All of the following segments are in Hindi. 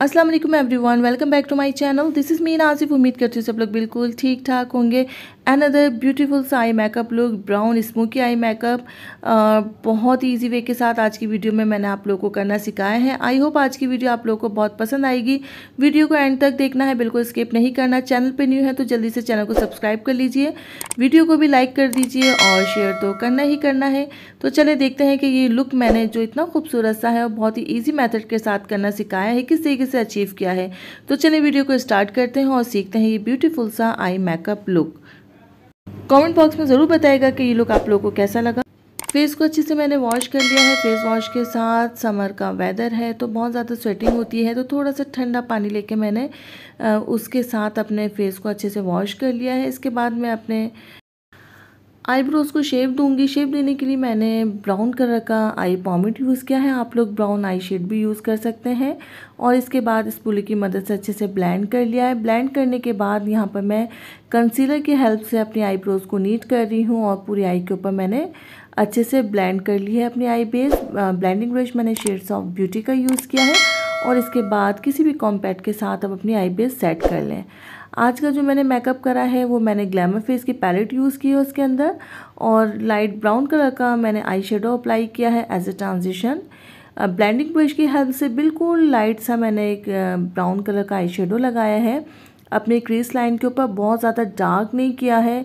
Aslam everyone welcome back to my channel this is मीन आसिफ उम्मीद करती हूँ सब लोग बिल्कुल ठीक ठाक होंगे अनदर ब्यूटीफुल सा eye makeup look brown smoky eye makeup बहुत ही ईजी वे के साथ आज की वीडियो में मैंने आप लोगों को करना सिखाया है आई होप आज की वीडियो आप लोगों को बहुत पसंद आएगी वीडियो को एंड तक देखना है बिल्कुल स्किप नहीं करना चैनल पर न्यू है तो जल्दी से चैनल को सब्सक्राइब कर लीजिए वीडियो को भी लाइक कर दीजिए और शेयर तो करना ही करना है तो चले देखते हैं कि ये लुक मैंने जो इतना खूबसूरत सा है और बहुत ही ईजी मैथड के साथ करना सिखाया है किस तरीके से अचीव किया है तो चलिए वीडियो को स्टार्ट करते हैं और सीखते हैं ये ब्यूटीफुल सा eye makeup look comment box में ज़रूर बताएगा कि ये लुक आप लोगों को कैसा लगा फेस को अच्छे से मैंने वॉश कर लिया है फेस वॉश के साथ समर का वेदर है तो बहुत ज़्यादा स्वेटिंग होती है तो थोड़ा सा ठंडा पानी लेके मैंने उसके साथ अपने फेस को अच्छे से वॉश कर लिया है इसके बाद मैं अपने आईब्रोज़ को शेप दूंगी शेप देने के लिए मैंने ब्राउन कलर का आई पॉमिट यूज़ किया है आप लोग ब्राउन आई शेड भी यूज़ कर सकते हैं और इसके बाद इस पुल की मदद से अच्छे से ब्लेंड कर लिया है ब्लेंड करने के बाद यहाँ पर मैं कंसीलर की हेल्प से अपनी आईब्रोज़ को नीट कर रही हूँ और पूरी आई के ऊपर मैंने अच्छे से ब्लेंड कर ली है अपनी आई बेस ब्लैंडिंग ब्रश मैंने शेड्स ऑफ ब्यूटी का यूज़ किया है और इसके बाद किसी भी कॉम्पैक्ट के साथ आप अपनी आई बेस सेट कर लें आज का जो मैंने मेकअप करा है वो मैंने ग्लैमर फेस की पैलेट यूज़ की है उसके अंदर और लाइट ब्राउन कलर का मैंने आई शेडो अप्लाई किया है as a transition blending brush की हेल्प से बिल्कुल लाइट सा मैंने एक ब्राउन कलर का आई लगाया है अपने क्रीज लाइन के ऊपर बहुत ज़्यादा डार्क नहीं किया है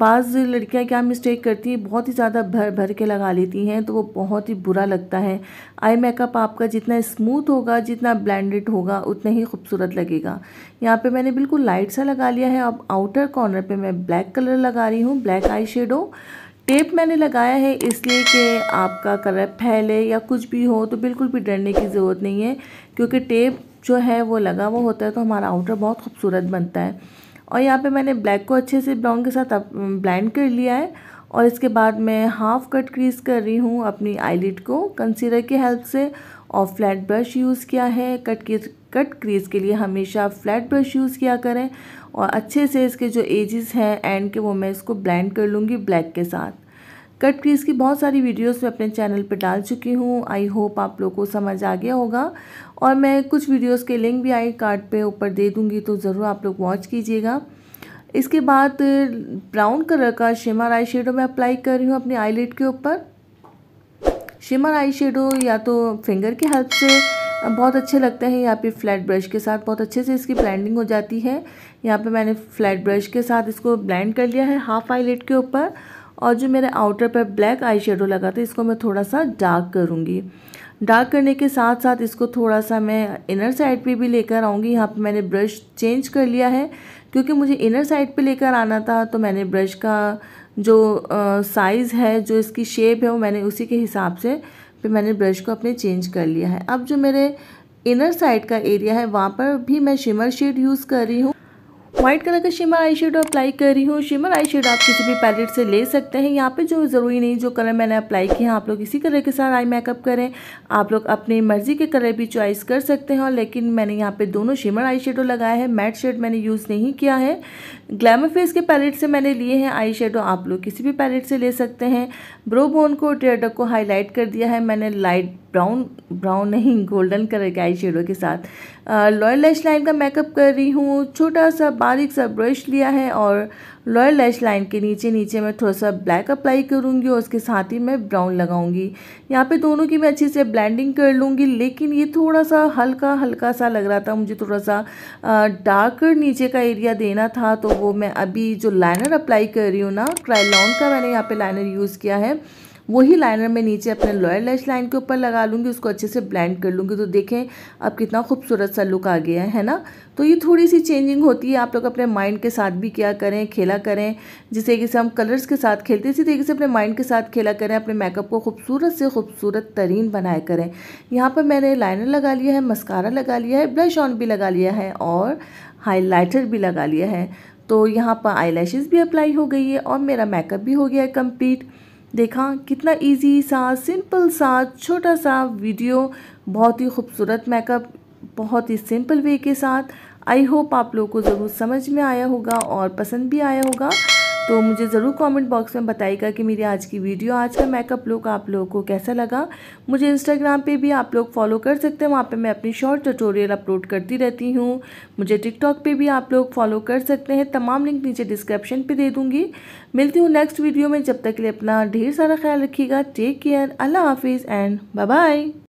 बाज़ लड़कियां क्या मिस्टेक करती हैं बहुत ही ज़्यादा भर भर के लगा लेती हैं तो वो बहुत ही बुरा लगता है आई मेकअप आपका जितना स्मूथ होगा जितना ब्लेंडेड होगा उतना ही खूबसूरत लगेगा यहाँ पे मैंने बिल्कुल लाइट सा लगा लिया है अब आउटर कॉर्नर पे मैं ब्लैक कलर लगा रही हूँ ब्लैक आई टेप मैंने लगाया है इसलिए कि आपका कलर फैले या कुछ भी हो तो बिल्कुल भी डरने की ज़रूरत नहीं है क्योंकि टेप जो है वो लगा हुआ होता है तो हमारा आउटर बहुत खूबसूरत बनता है और यहाँ पे मैंने ब्लैक को अच्छे से ब्राउन के साथ ब्लेंड कर लिया है और इसके बाद मैं हाफ कट क्रीज कर रही हूँ अपनी आईलिड को कंसीलर की हेल्प से और फ्लैट ब्रश यूज़ किया है कट की कट क्रीज के लिए हमेशा फ्लैट ब्रश यूज़ किया करें और अच्छे से इसके जो एजेस हैं एंड के वो मैं इसको ब्लेंड कर लूँगी ब्लैक के साथ कट क्रीज़ की बहुत सारी वीडियोस मैं अपने चैनल पर डाल चुकी हूँ आई होप आप लोगों को समझ आ गया होगा और मैं कुछ वीडियोस के लिंक भी आई कार्ड पे ऊपर दे दूँगी तो ज़रूर आप लोग वॉच कीजिएगा इसके बाद ब्राउन कलर का शिमर आई शेडो मैं अप्लाई कर रही हूँ अपने आईलेट के ऊपर शिमर आई शेडो या तो फिंगर की हेल्प से बहुत अच्छे लगते हैं यहाँ पे फ्लैट ब्रश के साथ बहुत अच्छे से इसकी ब्लेंडिंग हो जाती है यहाँ पे मैंने फ्लैट ब्रश के साथ इसको ब्लेंड कर लिया है हाफ आईलेट के ऊपर और जो मेरे आउटर पर ब्लैक आई शेडो लगा था इसको मैं थोड़ा सा डार्क करूँगी डार्क करने के साथ साथ इसको थोड़ा सा मैं इनर साइड पे भी लेकर आऊँगी यहाँ पे मैंने ब्रश चेंज कर लिया है क्योंकि मुझे इनर साइड पे लेकर आना था तो मैंने ब्रश का जो साइज़ है जो इसकी शेप है वो मैंने उसी के हिसाब से फिर मैंने ब्रश को अपने चेंज कर लिया है अब जो मेरे इनर साइड का एरिया है वहाँ पर भी मैं शिमर शेड यूज़ कर रही हूँ व्हाइट कलर का शिमर आई शेडो अप्लाई कर रही हूँ शिमर आई शेडो आप किसी भी पैलेट से ले सकते हैं यहाँ पे जो ज़रूरी नहीं जो कलर मैंने अप्लाई किया आप लोग इसी कलर के साथ आई मेकअप करें आप लोग अपनी मर्ज़ी के कलर भी चॉइस कर सकते हैं लेकिन मैंने यहाँ पे दोनों शिमर आई शेडो लगाया है मैट शेड मैंने यूज़ नहीं किया है ग्लैमर फेस के पैलेट से मैंने लिए हैं आई शेडो आप लोग किसी भी पैलेट से ले सकते हैं ब्रो बोन को टेडक को हाईलाइट कर दिया है मैंने लाइट ब्राउन ब्राउन नहीं गोल्डन कलर के आई शेडो के साथ लॉयल लैश लाइन का मेकअप कर रही हूँ छोटा सा बारीक सा ब्रश लिया है और लॉयल लैश लाइन के नीचे नीचे मैं थोड़ा सा ब्लैक अप्लाई करूँगी और उसके साथ ही मैं ब्राउन लगाऊंगी यहाँ पे दोनों की मैं अच्छे से ब्लैंडिंग कर लूँगी लेकिन ये थोड़ा सा हल्का हल्का सा लग रहा था मुझे थोड़ा सा डार्क नीचे का एरिया देना था तो वो मैं अभी जो लाइनर अप्लाई कर रही हूँ ना क्राइलॉन का मैंने यहाँ पर लाइनर यूज़ किया है वही लाइनर मैं नीचे अपने लोअर लैश लाइन के ऊपर लगा लूँगी उसको अच्छे से ब्लेंड कर लूँगी तो देखें अब कितना खूबसूरत सा लुक आ गया है ना तो ये थोड़ी सी चेंजिंग होती है आप लोग अपने माइंड के साथ भी क्या करें खेला करें जिस तरीके से हम कलर्स के साथ खेलते इसी तरीके से अपने माइंड के साथ खेला करें अपने मेकअप को खूबसूरत से खूबसूरत तरीन बनाया करें यहाँ पर मैंने लाइनर लगा लिया है मस्कारा लगा लिया है ब्लश ऑन भी लगा लिया है और हाइलाइटर भी लगा लिया है तो यहाँ पर आई भी अप्लाई हो गई है और मेरा मेकअप भी हो गया है कम्प्लीट देखा कितना इजी सा सिंपल सा छोटा सा वीडियो बहुत ही खूबसूरत मेकअप बहुत ही सिंपल वे के साथ आई होप आप लोगों को ज़रूर समझ में आया होगा और पसंद भी आया होगा तो मुझे ज़रूर कमेंट बॉक्स में बताइएगा कि मेरी आज की वीडियो आज का मेकअप लुक आप लोगों को कैसा लगा मुझे इंस्टाग्राम पे भी आप लोग फॉलो कर सकते हैं वहाँ पे मैं अपनी शॉर्ट ट्यूटोरियल अपलोड करती रहती हूँ मुझे टिकटॉक पे भी आप लोग फॉलो कर सकते हैं तमाम लिंक नीचे डिस्क्रिप्शन पर दे दूँगी मिलती हूँ नेक्स्ट वीडियो में जब तक के लिए अपना ढेर सारा ख्याल रखिएगा टेक केयर अल्लाह हाफिज़ एंड बाय